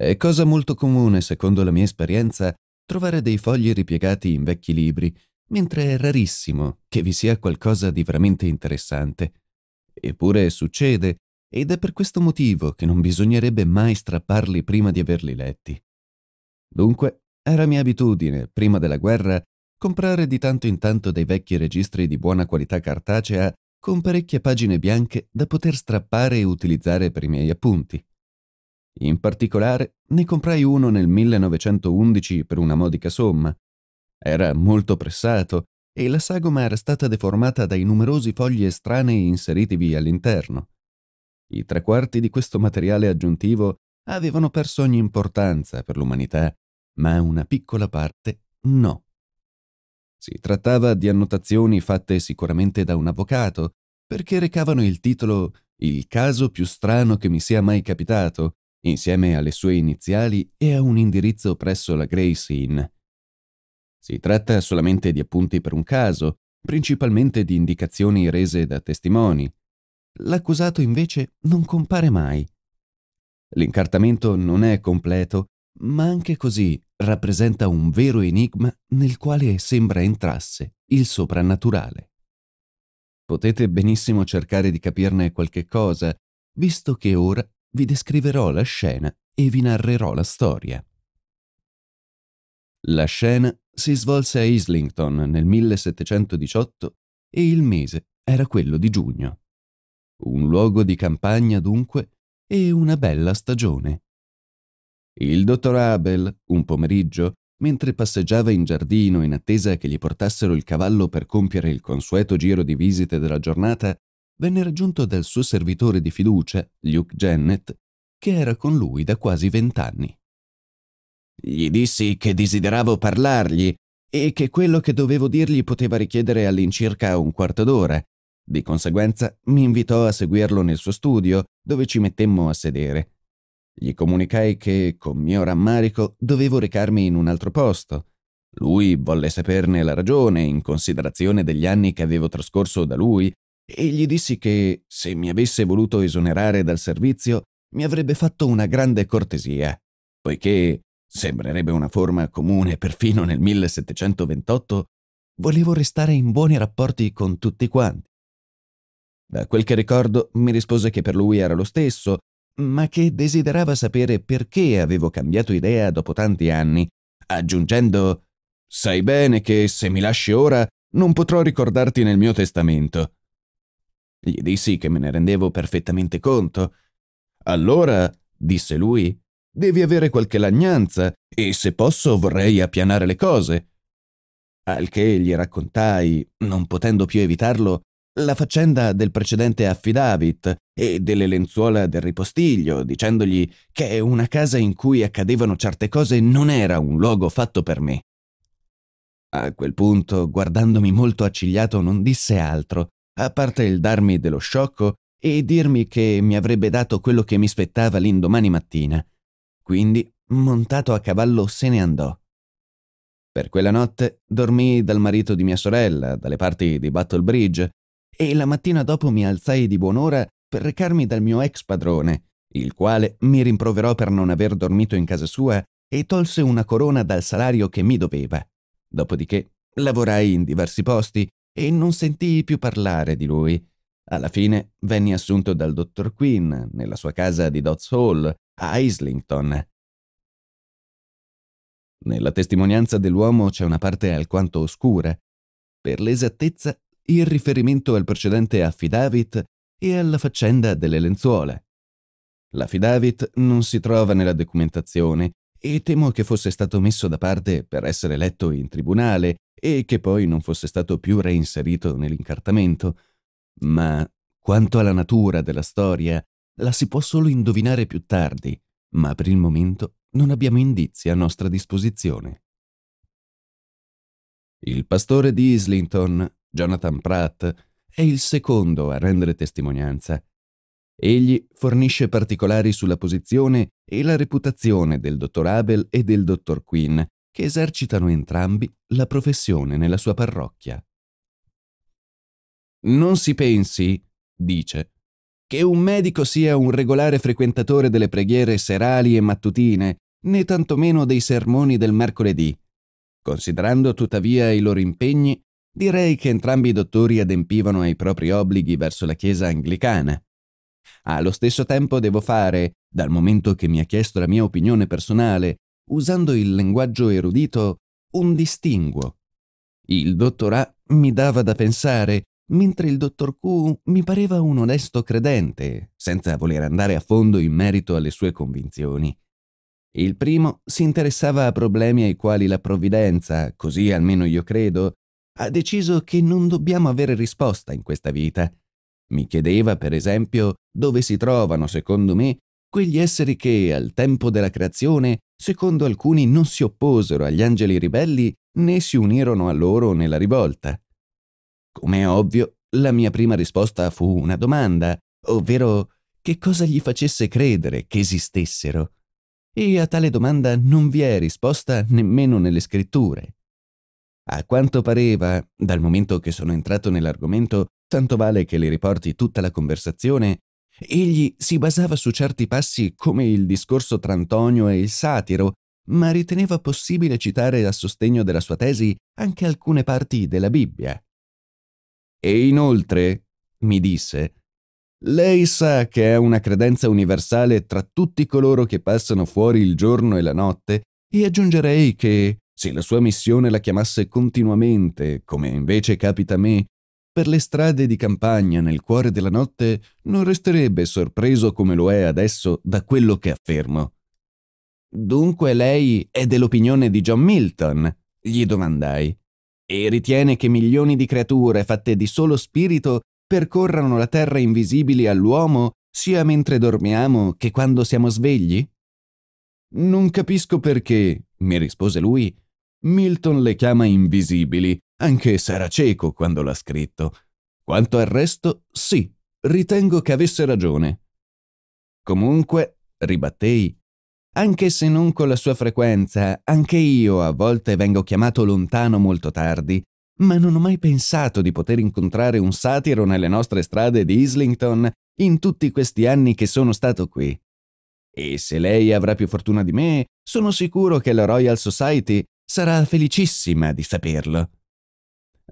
È cosa molto comune, secondo la mia esperienza, trovare dei fogli ripiegati in vecchi libri, mentre è rarissimo che vi sia qualcosa di veramente interessante. Eppure succede, ed è per questo motivo che non bisognerebbe mai strapparli prima di averli letti. Dunque, era mia abitudine, prima della guerra, comprare di tanto in tanto dei vecchi registri di buona qualità cartacea con parecchie pagine bianche da poter strappare e utilizzare per i miei appunti. In particolare, ne comprai uno nel 1911 per una modica somma. Era molto pressato e la sagoma era stata deformata dai numerosi fogli estranei inseritivi all'interno. I tre quarti di questo materiale aggiuntivo avevano perso ogni importanza per l'umanità, ma una piccola parte no. Si trattava di annotazioni fatte sicuramente da un avvocato, perché recavano il titolo Il caso più strano che mi sia mai capitato insieme alle sue iniziali e a un indirizzo presso la Grace Inn. Si tratta solamente di appunti per un caso, principalmente di indicazioni rese da testimoni. L'accusato invece non compare mai. L'incartamento non è completo, ma anche così rappresenta un vero enigma nel quale sembra entrasse il soprannaturale. Potete benissimo cercare di capirne qualche cosa, visto che ora vi descriverò la scena e vi narrerò la storia. La scena si svolse a Islington nel 1718 e il mese era quello di giugno. Un luogo di campagna dunque e una bella stagione. Il dottor Abel, un pomeriggio, mentre passeggiava in giardino in attesa che gli portassero il cavallo per compiere il consueto giro di visite della giornata, venne raggiunto dal suo servitore di fiducia, Luke Jennett, che era con lui da quasi vent'anni. Gli dissi che desideravo parlargli e che quello che dovevo dirgli poteva richiedere all'incirca un quarto d'ora. Di conseguenza mi invitò a seguirlo nel suo studio, dove ci mettemmo a sedere. Gli comunicai che, con mio rammarico, dovevo recarmi in un altro posto. Lui volle saperne la ragione in considerazione degli anni che avevo trascorso da lui e gli dissi che, se mi avesse voluto esonerare dal servizio, mi avrebbe fatto una grande cortesia, poiché sembrerebbe una forma comune perfino nel 1728, volevo restare in buoni rapporti con tutti quanti. Da quel che ricordo mi rispose che per lui era lo stesso, ma che desiderava sapere perché avevo cambiato idea dopo tanti anni, aggiungendo Sai bene che se mi lasci ora non potrò ricordarti nel mio testamento. Gli dissi che me ne rendevo perfettamente conto. Allora, disse lui, devi avere qualche lagnanza e se posso vorrei appianare le cose. Al che gli raccontai, non potendo più evitarlo, la faccenda del precedente affidavit e delle lenzuola del ripostiglio, dicendogli che una casa in cui accadevano certe cose non era un luogo fatto per me. A quel punto, guardandomi molto accigliato, non disse altro a parte il darmi dello sciocco e dirmi che mi avrebbe dato quello che mi spettava l'indomani mattina. Quindi, montato a cavallo, se ne andò. Per quella notte dormii dal marito di mia sorella, dalle parti di Battle Bridge, e la mattina dopo mi alzai di buon'ora per recarmi dal mio ex padrone, il quale mi rimproverò per non aver dormito in casa sua e tolse una corona dal salario che mi doveva. Dopodiché lavorai in diversi posti e non sentii più parlare di lui. Alla fine venni assunto dal dottor Quinn nella sua casa di Dodds Hall a Islington. Nella testimonianza dell'uomo c'è una parte alquanto oscura. Per l'esattezza, il riferimento al precedente affidavit e alla faccenda delle lenzuola. L'affidavit non si trova nella documentazione e temo che fosse stato messo da parte per essere letto in tribunale e che poi non fosse stato più reinserito nell'incartamento, ma quanto alla natura della storia, la si può solo indovinare più tardi, ma per il momento non abbiamo indizi a nostra disposizione. Il pastore di Islington, Jonathan Pratt, è il secondo a rendere testimonianza. Egli fornisce particolari sulla posizione e la reputazione del dottor Abel e del dottor Quinn che esercitano entrambi la professione nella sua parrocchia. Non si pensi, dice, che un medico sia un regolare frequentatore delle preghiere serali e mattutine, né tantomeno dei sermoni del mercoledì. Considerando tuttavia i loro impegni, direi che entrambi i dottori adempivano ai propri obblighi verso la Chiesa anglicana. Allo stesso tempo devo fare, dal momento che mi ha chiesto la mia opinione personale usando il linguaggio erudito, un distinguo. Il dottor A mi dava da pensare, mentre il dottor Q mi pareva un onesto credente, senza voler andare a fondo in merito alle sue convinzioni. Il primo si interessava a problemi ai quali la provvidenza, così almeno io credo, ha deciso che non dobbiamo avere risposta in questa vita. Mi chiedeva, per esempio, dove si trovano, secondo me, quegli esseri che, al tempo della creazione, secondo alcuni non si opposero agli angeli ribelli né si unirono a loro nella rivolta. Come è ovvio, la mia prima risposta fu una domanda, ovvero che cosa gli facesse credere che esistessero. E a tale domanda non vi è risposta nemmeno nelle scritture. A quanto pareva, dal momento che sono entrato nell'argomento, tanto vale che le riporti tutta la conversazione, Egli si basava su certi passi come il discorso tra Antonio e il satiro, ma riteneva possibile citare a sostegno della sua tesi anche alcune parti della Bibbia. E inoltre, mi disse, lei sa che è una credenza universale tra tutti coloro che passano fuori il giorno e la notte, e aggiungerei che, se la sua missione la chiamasse continuamente, come invece capita a me, per le strade di campagna nel cuore della notte, non resterebbe sorpreso come lo è adesso da quello che affermo. Dunque lei è dell'opinione di John Milton? gli domandai. E ritiene che milioni di creature fatte di solo spirito percorrano la terra invisibili all'uomo sia mentre dormiamo che quando siamo svegli? Non capisco perché, mi rispose lui, Milton le chiama invisibili, anche se era cieco quando l'ha scritto. Quanto al resto, sì, ritengo che avesse ragione. Comunque, ribattei, anche se non con la sua frequenza, anche io a volte vengo chiamato lontano molto tardi, ma non ho mai pensato di poter incontrare un satiro nelle nostre strade di Islington in tutti questi anni che sono stato qui. E se lei avrà più fortuna di me, sono sicuro che la Royal Society sarà felicissima di saperlo.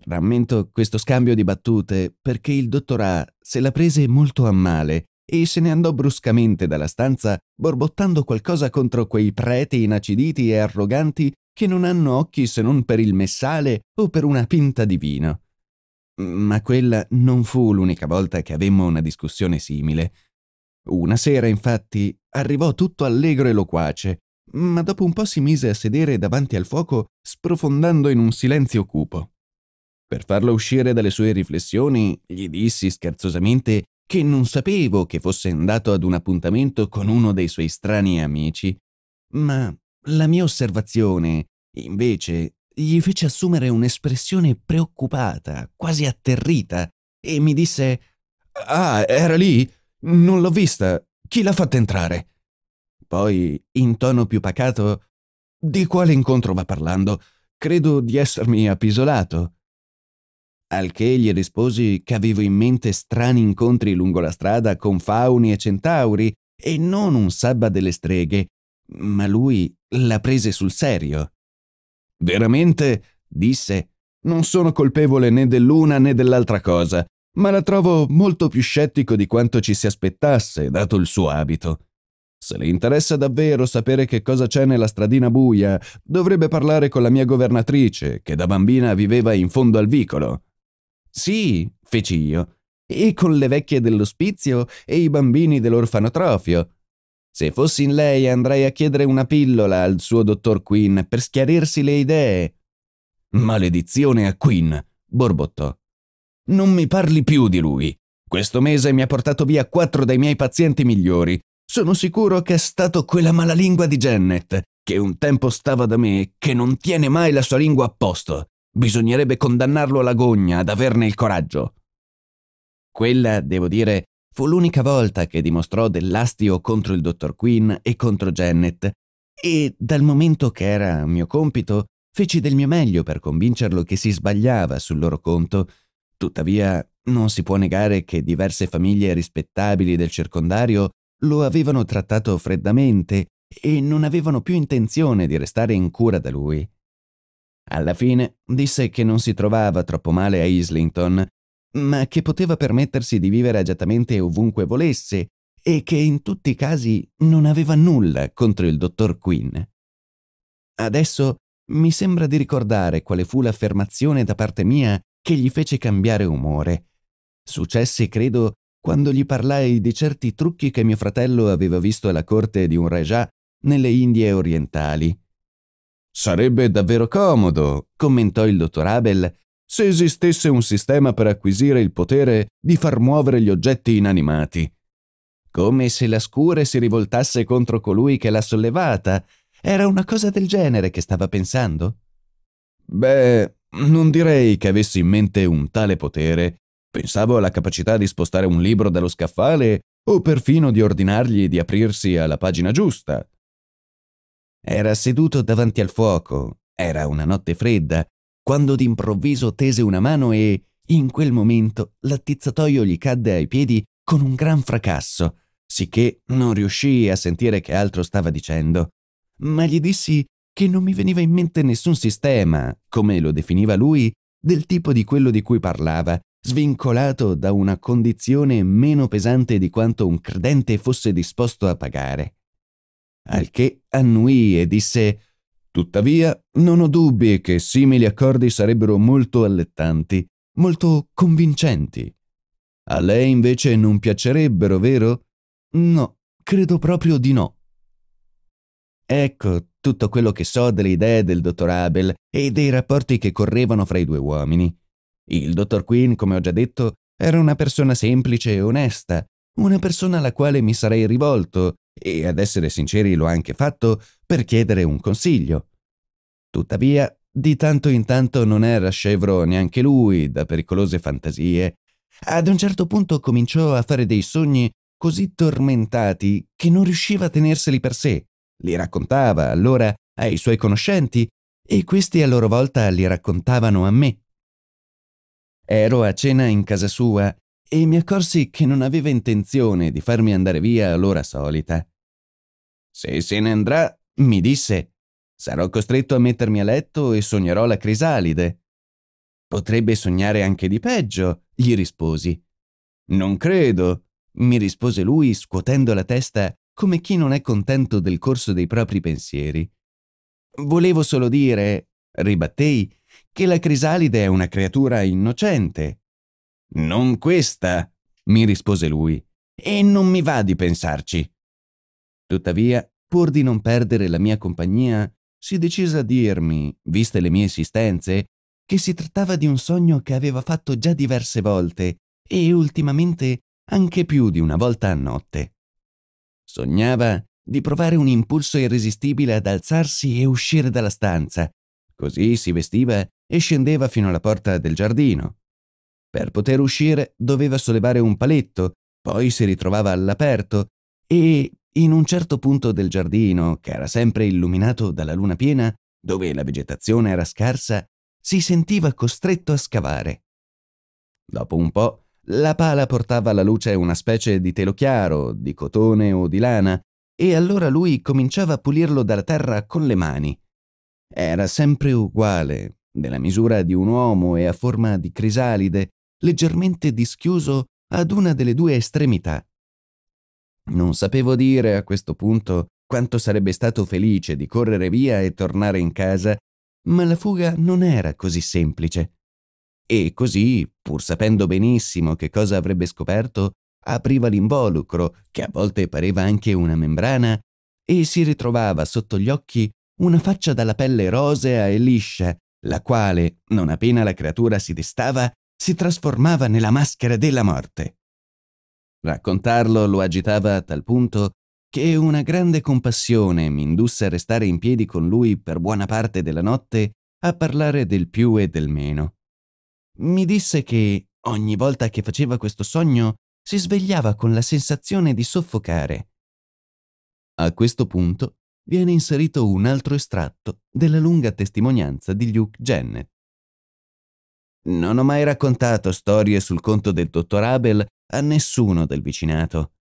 Rammento questo scambio di battute perché il dottor A se la prese molto a male e se ne andò bruscamente dalla stanza borbottando qualcosa contro quei preti inaciditi e arroganti che non hanno occhi se non per il messale o per una pinta di vino. Ma quella non fu l'unica volta che avemmo una discussione simile. Una sera, infatti, arrivò tutto allegro e loquace, ma dopo un po' si mise a sedere davanti al fuoco, sprofondando in un silenzio cupo. Per farlo uscire dalle sue riflessioni, gli dissi scherzosamente che non sapevo che fosse andato ad un appuntamento con uno dei suoi strani amici, ma la mia osservazione, invece, gli fece assumere un'espressione preoccupata, quasi atterrita, e mi disse Ah, era lì? Non l'ho vista. Chi l'ha fatta entrare? Poi, in tono più pacato, Di quale incontro va parlando? Credo di essermi appisolato. Al che gli risposi che avevo in mente strani incontri lungo la strada con fauni e centauri e non un sabba delle streghe, ma lui la prese sul serio. Veramente, disse, non sono colpevole né dell'una né dell'altra cosa, ma la trovo molto più scettico di quanto ci si aspettasse, dato il suo abito. Se le interessa davvero sapere che cosa c'è nella stradina buia, dovrebbe parlare con la mia governatrice, che da bambina viveva in fondo al vicolo. Sì, feci io, e con le vecchie dell'ospizio e i bambini dell'orfanotrofio. Se fossi in lei andrei a chiedere una pillola al suo dottor Quinn per schiarirsi le idee. Maledizione a Quinn, borbottò. Non mi parli più di lui. Questo mese mi ha portato via quattro dei miei pazienti migliori. Sono sicuro che è stato quella malalingua di Janet, che un tempo stava da me e che non tiene mai la sua lingua a posto. Bisognerebbe condannarlo all'agonia, ad averne il coraggio. Quella, devo dire, fu l'unica volta che dimostrò dell'astio contro il dottor Quinn e contro Janet, e dal momento che era mio compito, feci del mio meglio per convincerlo che si sbagliava sul loro conto. Tuttavia, non si può negare che diverse famiglie rispettabili del circondario lo avevano trattato freddamente e non avevano più intenzione di restare in cura da lui. Alla fine disse che non si trovava troppo male a Islington, ma che poteva permettersi di vivere agiatamente ovunque volesse e che in tutti i casi non aveva nulla contro il dottor Quinn. Adesso mi sembra di ricordare quale fu l'affermazione da parte mia che gli fece cambiare umore. Successe, credo, quando gli parlai di certi trucchi che mio fratello aveva visto alla corte di un rajah nelle Indie orientali. Sarebbe davvero comodo, commentò il dottor Abel, se esistesse un sistema per acquisire il potere di far muovere gli oggetti inanimati. Come se la scure si rivoltasse contro colui che l'ha sollevata. Era una cosa del genere che stava pensando? Beh, non direi che avessi in mente un tale potere. Pensavo alla capacità di spostare un libro dallo scaffale o perfino di ordinargli di aprirsi alla pagina giusta. Era seduto davanti al fuoco, era una notte fredda, quando d'improvviso tese una mano e, in quel momento, l'attizzatoio gli cadde ai piedi con un gran fracasso, sicché non riuscii a sentire che altro stava dicendo, ma gli dissi che non mi veniva in mente nessun sistema, come lo definiva lui, del tipo di quello di cui parlava, svincolato da una condizione meno pesante di quanto un credente fosse disposto a pagare al che annuì e disse Tuttavia, non ho dubbi che simili accordi sarebbero molto allettanti, molto convincenti. A lei invece non piacerebbero, vero? No, credo proprio di no. Ecco tutto quello che so delle idee del dottor Abel e dei rapporti che correvano fra i due uomini. Il dottor Quinn, come ho già detto, era una persona semplice e onesta, una persona alla quale mi sarei rivolto e ad essere sinceri l'ho anche fatto per chiedere un consiglio. Tuttavia, di tanto in tanto non era scevro neanche lui da pericolose fantasie. Ad un certo punto cominciò a fare dei sogni così tormentati che non riusciva a tenerseli per sé. Li raccontava allora ai suoi conoscenti e questi a loro volta li raccontavano a me. Ero a cena in casa sua e mi accorsi che non aveva intenzione di farmi andare via all'ora solita. Se se ne andrà, mi disse, sarò costretto a mettermi a letto e sognerò la crisalide. Potrebbe sognare anche di peggio, gli risposi. Non credo, mi rispose lui scuotendo la testa come chi non è contento del corso dei propri pensieri. Volevo solo dire, ribattei, che la crisalide è una creatura innocente, non questa, mi rispose lui, e non mi va di pensarci. Tuttavia, pur di non perdere la mia compagnia, si decise a dirmi, viste le mie esistenze, che si trattava di un sogno che aveva fatto già diverse volte e ultimamente anche più di una volta a notte. Sognava di provare un impulso irresistibile ad alzarsi e uscire dalla stanza. Così si vestiva e scendeva fino alla porta del giardino. Per poter uscire doveva sollevare un paletto, poi si ritrovava all'aperto e, in un certo punto del giardino, che era sempre illuminato dalla luna piena, dove la vegetazione era scarsa, si sentiva costretto a scavare. Dopo un po', la pala portava alla luce una specie di telo chiaro, di cotone o di lana, e allora lui cominciava a pulirlo dalla terra con le mani. Era sempre uguale, della misura di un uomo e a forma di crisalide, leggermente dischiuso ad una delle due estremità. Non sapevo dire a questo punto quanto sarebbe stato felice di correre via e tornare in casa, ma la fuga non era così semplice. E così, pur sapendo benissimo che cosa avrebbe scoperto, apriva l'involucro, che a volte pareva anche una membrana, e si ritrovava sotto gli occhi una faccia dalla pelle rosea e liscia, la quale, non appena la creatura si destava, si trasformava nella maschera della morte. Raccontarlo lo agitava a tal punto che una grande compassione mi indusse a restare in piedi con lui per buona parte della notte a parlare del più e del meno. Mi disse che ogni volta che faceva questo sogno si svegliava con la sensazione di soffocare. A questo punto viene inserito un altro estratto della lunga testimonianza di Luke Jennett. Non ho mai raccontato storie sul conto del dottor Abel a nessuno del vicinato.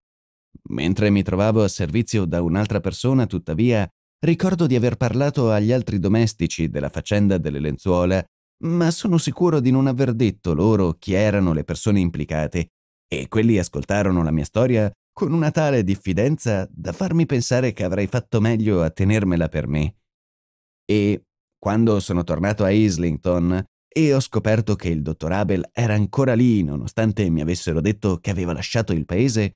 Mentre mi trovavo a servizio da un'altra persona, tuttavia, ricordo di aver parlato agli altri domestici della faccenda delle lenzuola, ma sono sicuro di non aver detto loro chi erano le persone implicate, e quelli ascoltarono la mia storia con una tale diffidenza da farmi pensare che avrei fatto meglio a tenermela per me. E, quando sono tornato a Islington, e ho scoperto che il dottor Abel era ancora lì nonostante mi avessero detto che aveva lasciato il paese,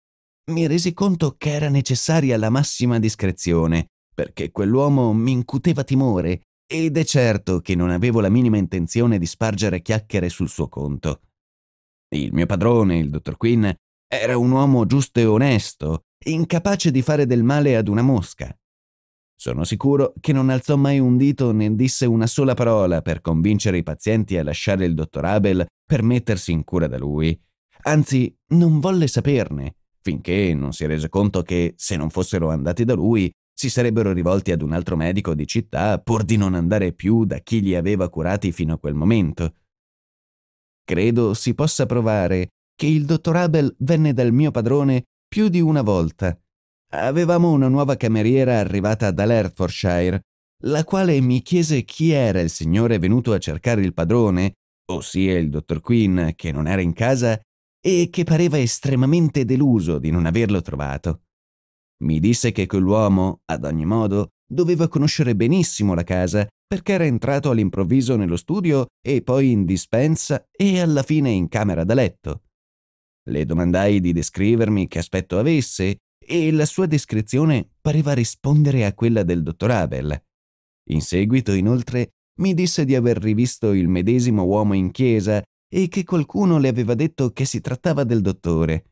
mi resi conto che era necessaria la massima discrezione, perché quell'uomo mi incuteva timore ed è certo che non avevo la minima intenzione di spargere chiacchiere sul suo conto. Il mio padrone, il dottor Quinn, era un uomo giusto e onesto, incapace di fare del male ad una mosca. Sono sicuro che non alzò mai un dito né disse una sola parola per convincere i pazienti a lasciare il dottor Abel per mettersi in cura da lui. Anzi, non volle saperne, finché non si rese conto che, se non fossero andati da lui, si sarebbero rivolti ad un altro medico di città pur di non andare più da chi li aveva curati fino a quel momento. Credo si possa provare che il dottor Abel venne dal mio padrone più di una volta avevamo una nuova cameriera arrivata dall'Hertfordshire, la quale mi chiese chi era il signore venuto a cercare il padrone, ossia il dottor Quinn, che non era in casa e che pareva estremamente deluso di non averlo trovato. Mi disse che quell'uomo, ad ogni modo, doveva conoscere benissimo la casa perché era entrato all'improvviso nello studio e poi in dispensa e alla fine in camera da letto. Le domandai di descrivermi che aspetto avesse e la sua descrizione pareva rispondere a quella del dottor Abel. In seguito, inoltre, mi disse di aver rivisto il medesimo uomo in chiesa e che qualcuno le aveva detto che si trattava del dottore.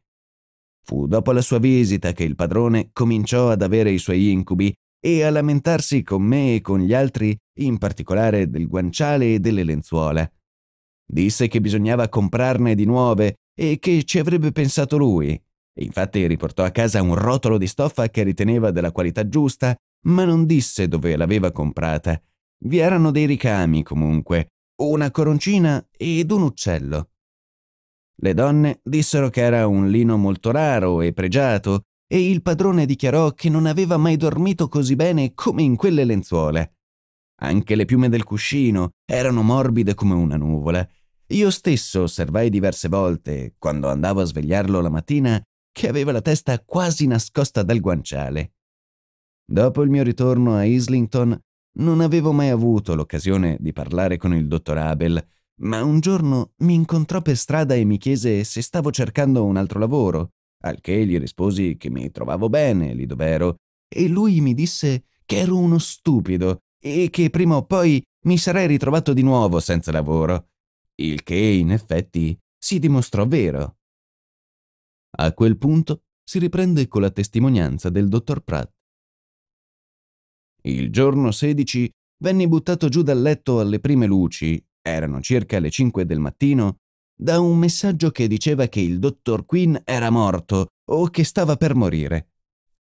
Fu dopo la sua visita che il padrone cominciò ad avere i suoi incubi e a lamentarsi con me e con gli altri, in particolare del guanciale e delle lenzuola. Disse che bisognava comprarne di nuove e che ci avrebbe pensato lui. Infatti riportò a casa un rotolo di stoffa che riteneva della qualità giusta, ma non disse dove l'aveva comprata. Vi erano dei ricami, comunque, una coroncina ed un uccello. Le donne dissero che era un lino molto raro e pregiato, e il padrone dichiarò che non aveva mai dormito così bene come in quelle lenzuola. Anche le piume del cuscino erano morbide come una nuvola. Io stesso osservai diverse volte, quando andavo a svegliarlo la mattina, che aveva la testa quasi nascosta dal guanciale. Dopo il mio ritorno a Islington non avevo mai avuto l'occasione di parlare con il dottor Abel, ma un giorno mi incontrò per strada e mi chiese se stavo cercando un altro lavoro, al che gli risposi che mi trovavo bene lì dov'ero, e lui mi disse che ero uno stupido e che prima o poi mi sarei ritrovato di nuovo senza lavoro, il che in effetti si dimostrò vero. A quel punto si riprende con la testimonianza del dottor Pratt. Il giorno 16 venni buttato giù dal letto alle prime luci, erano circa le 5 del mattino, da un messaggio che diceva che il dottor Quinn era morto o che stava per morire.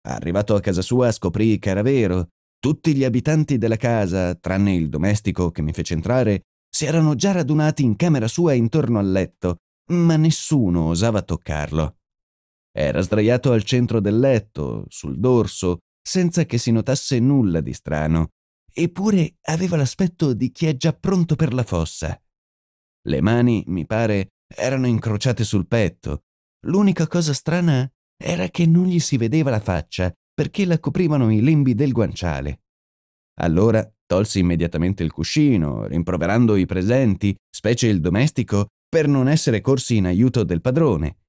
Arrivato a casa sua scoprì che era vero. Tutti gli abitanti della casa, tranne il domestico che mi fece entrare, si erano già radunati in camera sua intorno al letto, ma nessuno osava toccarlo. Era sdraiato al centro del letto, sul dorso, senza che si notasse nulla di strano, eppure aveva l'aspetto di chi è già pronto per la fossa. Le mani, mi pare, erano incrociate sul petto. L'unica cosa strana era che non gli si vedeva la faccia perché la coprivano i lembi del guanciale. Allora tolsi immediatamente il cuscino, rimproverando i presenti, specie il domestico, per non essere corsi in aiuto del padrone,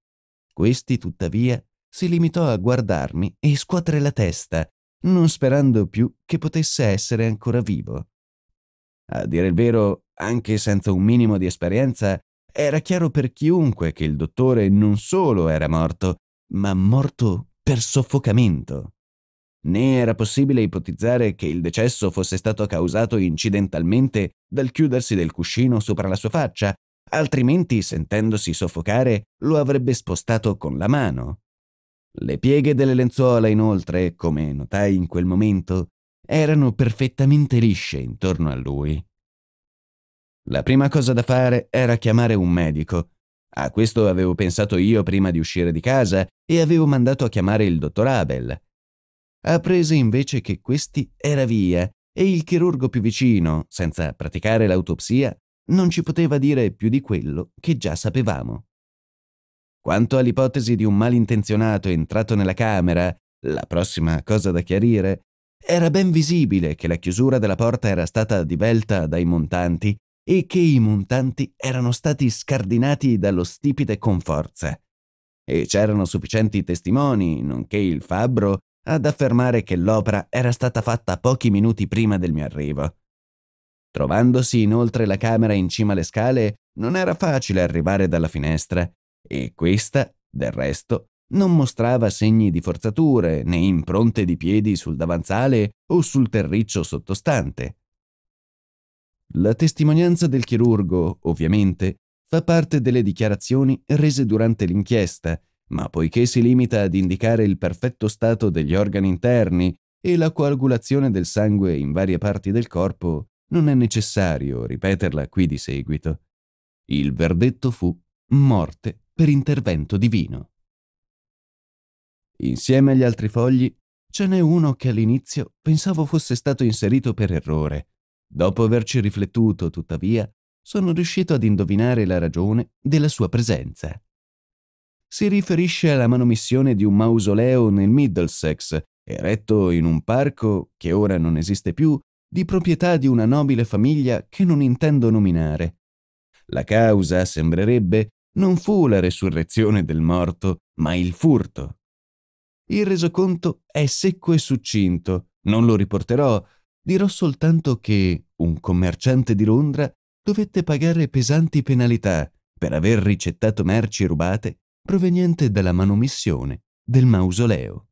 questi, tuttavia, si limitò a guardarmi e scuotere la testa, non sperando più che potesse essere ancora vivo. A dire il vero, anche senza un minimo di esperienza, era chiaro per chiunque che il dottore non solo era morto, ma morto per soffocamento. Né era possibile ipotizzare che il decesso fosse stato causato incidentalmente dal chiudersi del cuscino sopra la sua faccia altrimenti sentendosi soffocare lo avrebbe spostato con la mano. Le pieghe delle lenzuola, inoltre, come notai in quel momento, erano perfettamente lisce intorno a lui. La prima cosa da fare era chiamare un medico. A questo avevo pensato io prima di uscire di casa e avevo mandato a chiamare il dottor Abel. Apprese invece che questi era via e il chirurgo più vicino, senza praticare l'autopsia, non ci poteva dire più di quello che già sapevamo. Quanto all'ipotesi di un malintenzionato entrato nella camera, la prossima cosa da chiarire, era ben visibile che la chiusura della porta era stata divelta dai montanti e che i montanti erano stati scardinati dallo stipite con forza. E c'erano sufficienti testimoni, nonché il fabbro, ad affermare che l'opera era stata fatta pochi minuti prima del mio arrivo. Trovandosi inoltre la camera in cima alle scale, non era facile arrivare dalla finestra, e questa, del resto, non mostrava segni di forzature né impronte di piedi sul davanzale o sul terriccio sottostante. La testimonianza del chirurgo, ovviamente, fa parte delle dichiarazioni rese durante l'inchiesta, ma poiché si limita ad indicare il perfetto stato degli organi interni e la coagulazione del sangue in varie parti del corpo, non è necessario ripeterla qui di seguito. Il verdetto fu morte per intervento divino. Insieme agli altri fogli ce n'è uno che all'inizio pensavo fosse stato inserito per errore. Dopo averci riflettuto, tuttavia, sono riuscito ad indovinare la ragione della sua presenza. Si riferisce alla manomissione di un mausoleo nel Middlesex, eretto in un parco che ora non esiste più di proprietà di una nobile famiglia che non intendo nominare. La causa, sembrerebbe, non fu la resurrezione del morto, ma il furto. Il resoconto è secco e succinto, non lo riporterò, dirò soltanto che un commerciante di Londra dovette pagare pesanti penalità per aver ricettato merci rubate proveniente dalla manomissione del mausoleo.